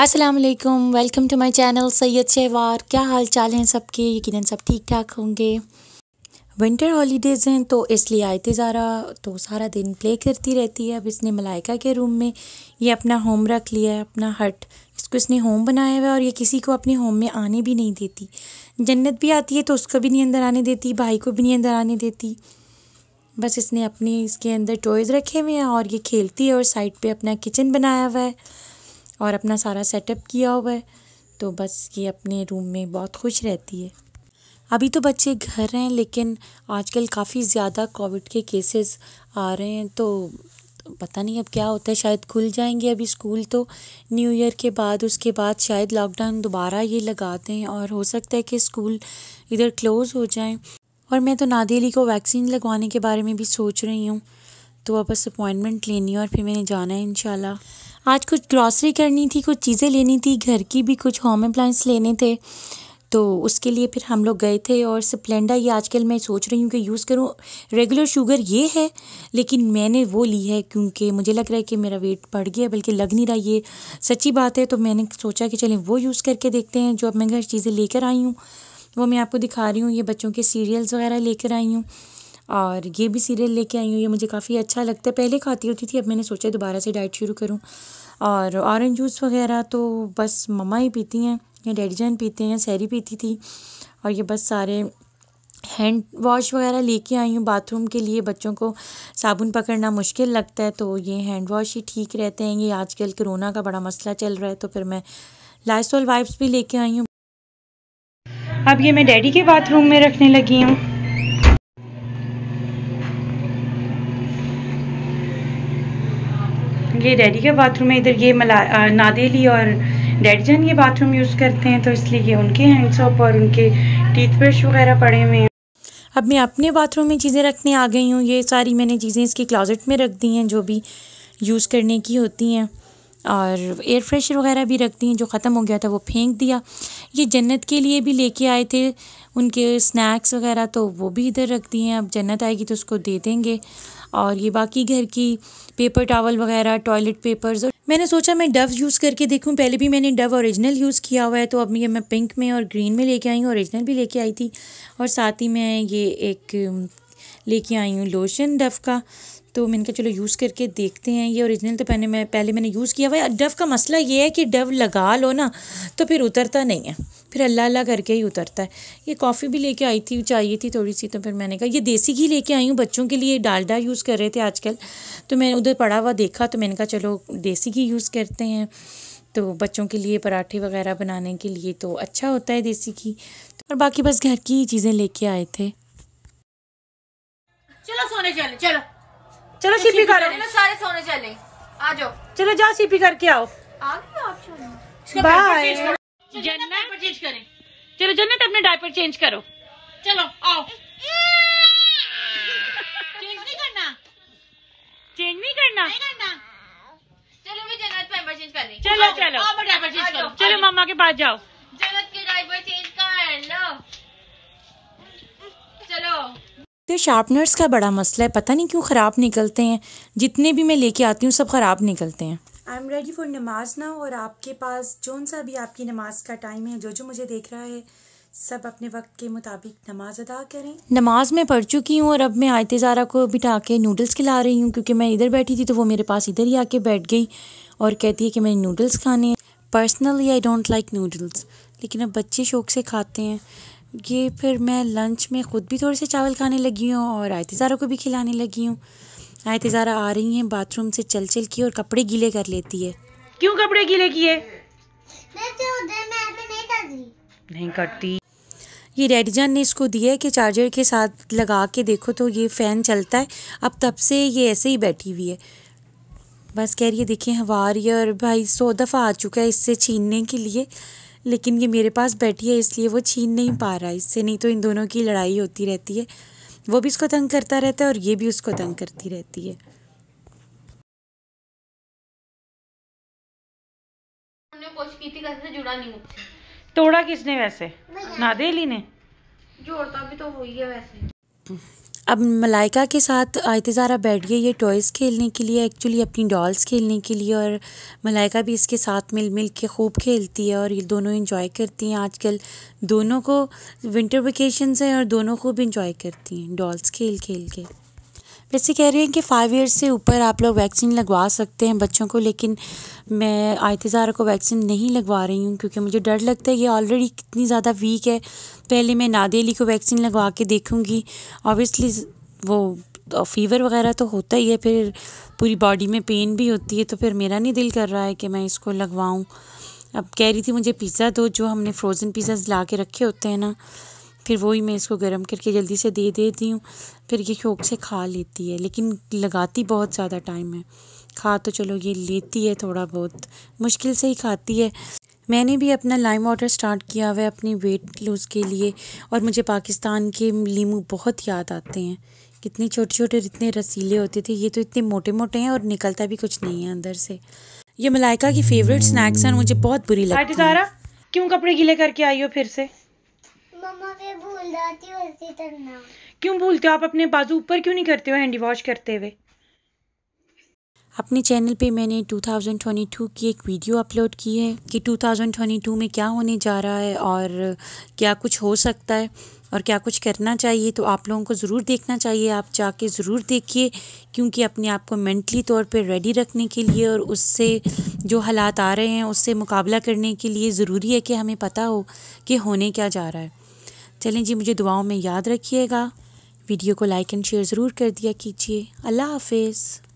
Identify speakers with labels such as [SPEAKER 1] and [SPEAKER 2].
[SPEAKER 1] अस्सलाम वालेकुम welcome to my channel Syed Shahwar क्या हाल चाल हैं सबके यकीनन सब ठीक ठाक होंगे विंटर हॉलीडेज़ हैं तो इसलिए आयते ज़ारा तो सारा दिन प्ले करती रहती है अब इसने मलाइका के रूम में ये अपना होम रख लिया है अपना हट इसको इसने होम बनाया हुआ है और ये किसी को अपने होम में आने भी नहीं देती जन्नत भी आती है तो उसको भी नहीं अंदर आने देती भाई को भी नहीं अंदर आने देती बस इसने अपनी इसके अंदर टॉयज़ रखे हुए हैं और ये खेलती है और साइड पर अपना किचन बनाया हुआ है और अपना सारा सेटअप किया हुआ है तो बस ये अपने रूम में बहुत खुश रहती है अभी तो बच्चे घर हैं लेकिन आजकल काफ़ी ज़्यादा कोविड के केसेस आ रहे हैं तो पता नहीं अब क्या होता है शायद खुल जाएंगे अभी स्कूल तो न्यू ईयर के बाद उसके बाद शायद लॉकडाउन दोबारा ये लगाते हैं और हो सकता है कि स्कूल इधर क्लोज़ हो जाए और मैं तो नादेली को वैक्सीन लगवाने के बारे में भी सोच रही हूँ तो वापस बस अपॉइंटमेंट लेनी है और फिर मैंने जाना है इन आज कुछ ग्रॉसरी करनी थी कुछ चीज़ें लेनी थी घर की भी कुछ होम अप्लाइंस लेने थे तो उसके लिए फिर हम लोग गए थे और स्प्लेंडा ये आजकल मैं सोच रही हूँ कि यूज़ करूँ रेगुलर शुगर ये है लेकिन मैंने वो ली है क्योंकि मुझे लग रहा है कि मेरा वेट बढ़ गया बल्कि लग नहीं रहा ये सच्ची बात है तो मैंने सोचा कि चलें वो यूज़ करके देखते हैं जो अब मैं घर चीज़ें लेकर आई हूँ वो मैं आपको दिखा रही हूँ ये बच्चों के सीरियल्स वगैरह लेकर आई हूँ और ये भी सीरियल लेके आई हूँ ये मुझे काफ़ी अच्छा लगता है पहले खाती होती थी अब मैंने सोचा दोबारा से डाइट शुरू करूँ और ऑरेंज जूस वगैरह तो बस मम्मा ही पीती हैं या डैडी जान पीते हैं या सैरी पीती थी और ये बस सारे हैंड वॉश वगैरह लेके आई हूँ बाथरूम के लिए बच्चों को साबुन पकड़ना मुश्किल लगता है तो ये हैंड वॉश ही ठीक रहते हैं ये आजकल कोरोना का बड़ा मसला चल रहा है तो फिर मैं लाइसोल वाइप्स भी लेके आई हूँ अब ये मैं डैडी के बाथरूम में रखने लगी हूँ ये डैडी का बाथरूम है इधर ये मला नादेली और डैडी जान ये बाथरूम यूज़ करते हैं तो इसलिए ये उनके हैंड और उनके ब्रश वगैरह पड़े हुए हैं अब मैं अपने बाथरूम में चीज़ें रखने आ गई हूँ ये सारी मैंने चीज़ें इसकी क्लाजेट में रख दी हैं जो भी यूज़ करने की होती हैं और एयर फ्रेशर वगैरह भी रख हैं जो ख़त्म हो गया था वो फेंक दिया ये जन्नत के लिए भी लेके आए थे उनके स्नैक्स वगैरह तो वो भी इधर रख दिए अब जन्नत आएगी तो उसको दे देंगे और ये बाकी घर की पेपर टावल वगैरह टॉयलेट पेपर्स और मैंने सोचा मैं डव यूज़ करके देखूँ पहले भी मैंने डव ओरिजिनल यूज़ किया हुआ है तो अब ये मैं पिंक में और ग्रीन में लेके आई हूँ ओरिजिनल भी लेके आई थी और साथ ही मैं ये एक लेके आई हूँ लोशन डव का तो मैंने कहा चलो यूज़ करके देखते हैं ये ओरिजिनल तो पहले मैं पहले मैंने यूज़ किया हुआ डव का मसला ये है कि डव लगा लो ना तो फिर उतरता नहीं है फिर अल्लाह अल्लाह करके ही उतरता है ये कॉफ़ी भी लेके आई थी चाहिए थी थोड़ी सी तो फिर मैंने कहा ये देसी घी लेके आई हूँ बच्चों के लिए डालडा यूज़ कर रहे थे आजकल तो मैंने उधर पड़ा हुआ देखा तो मैंने कहा चलो देसी घी यूज़ करते हैं तो बच्चों के लिए पराठे वगैरह बनाने के लिए तो अच्छा होता है देसी घी और बाकी बस घर की ही चीज़ें लेके आए थे चलो सोने चले चलो
[SPEAKER 2] चलो सीपी तो करो सारे
[SPEAKER 1] सोने चले आ जाओ चलो जाओ सीपी करके आओ बाय जन्नत परचेज चलो जन्नत अपने डायपर चेंज करो चलो आओ चेंज नहीं करना चेंज नहीं करना नहीं करना चलो मैं जन्नत पर चेंज कर रही चलो चलो डायपर चेंज करो चलो मम्मा के पास जाओ शार्पनर्स का बड़ा मसला है पता नहीं क्यों ख़राब निकलते हैं जितने भी मैं लेके आती हूँ सब ख़राब निकलते हैं आई एम रेडी फॉर नमाज ना और आपके पास जोन सा भी आपकी नमाज का टाइम है जो जो मुझे देख रहा है सब अपने वक्त के मुताबिक नमाज अदा करें नमाज मैं पढ़ चुकी हूँ और अब मैं आयते ज़ारा को बिठा के नूडल्स खिला रही हूँ क्योंकि मैं इधर बैठी थी तो वो मेरे पास इधर ही आके बैठ गई और कहती है कि मैंने नूडल्स खाने हैं personally I don't like noodles लेकिन अब बच्चे शौक से खाते हैं ये फिर मैं लंच में ख़ुद भी थोड़े से चावल खाने लगी हूँ और आयत ज़ारा को भी खिलाने लगी हूँ आयत ज़ारा आ रही हैं बाथरूम से चल चल के और कपड़े गीले कर लेती है क्यों कपड़े गीले किए नहीं तो करती ये डैडी जान ने इसको दिया है कि चार्जर के साथ लगा के देखो तो ये फ़ैन चलता है अब तब से ये ऐसे ही बैठी हुई है बस कह रही है देखिए हवा रही है और भाई सौ दफ़ा आ चुका है इससे छीनने के लिए लेकिन ये मेरे पास बैठी है इसलिए वो छीन नहीं पा रहा है इससे नहीं तो इन दोनों की लड़ाई होती रहती है वो भी उसको तंग करता रहता है और ये भी उसको तंग करती रहती है तोड़ा किसने वैसे नादेली ने जोड़ता भी तो हुई है वैसे अब मलाइका के साथ आयते ज़ारा बैठ गई ये टॉयज़ खेलने के लिए एक्चुअली अपनी डॉल्स खेलने के लिए और मलाइका भी इसके साथ मिल मिल के खूब खेलती है और ये दोनों इन्जॉय करती हैं आजकल दोनों को विंटर वेकेशन हैं और दोनों खूब इन्जॉय करती हैं डॉल्स खेल खेल के वैसे कह रही हैं कि फ़ाइव ईयर्स से ऊपर आप लोग वैक्सीन लगवा सकते हैं बच्चों को लेकिन मैं आयतजारा ज़ारा को वैक्सीन नहीं लगवा रही हूँ क्योंकि मुझे डर लगता है ये ऑलरेडी कितनी ज़्यादा वीक है पहले मैं नादेली को वैक्सीन लगवा के देखूँगी ऑबियसली वो फ़ीवर वगैरह तो होता ही है फिर पूरी बॉडी में पेन भी होती है तो फिर मेरा नहीं दिल कर रहा है कि मैं इसको लगवाऊँ अब कह रही थी मुझे पिज़्ज़ा दो जो हमने फ्रोज़न पिज़्ज़ा ला के रखे होते हैं ना फिर वही मैं इसको गर्म करके जल्दी से दे देती हूँ फिर ये शौक से खा लेती है लेकिन लगाती बहुत ज़्यादा टाइम है खा तो चलो ये लेती है थोड़ा बहुत मुश्किल से ही खाती है मैंने भी अपना लाइम वाटर स्टार्ट किया हुआ है अपनी वेट लूज़ के लिए और मुझे पाकिस्तान के लीमू बहुत याद आते हैं कितने छोटे छोटे इतने रसीले होते थे ये तो इतने मोटे मोटे हैं और निकलता भी कुछ नहीं है अंदर से ये मलाइका की फेवरेट स्नैक्स हैं मुझे बहुत बुरी लगती है क्यों कपड़े गीले करके आई हो फिर से क्यों भूलते हो आप अपने बाजू ऊपर क्यों नहीं करते हो हैंडी वॉश करते हुए अपने चैनल पे मैंने 2022 की एक वीडियो अपलोड की है कि 2022 में क्या होने जा रहा है और क्या कुछ हो सकता है और क्या कुछ करना चाहिए तो आप लोगों को ज़रूर देखना चाहिए आप जाके ज़रूर देखिए क्योंकि अपने आप को मेंटली तौर पे रेडी रखने के लिए और उससे जो हालात आ रहे हैं उससे मुकाबला करने के लिए ज़रूरी है कि हमें पता हो कि होने क्या जा रहा है चलें जी मुझे दुआओं में याद रखिएगा वीडियो को लाइक एंड शेयर ज़रूर कर दिया कीजिए अल्लाह हाफिज़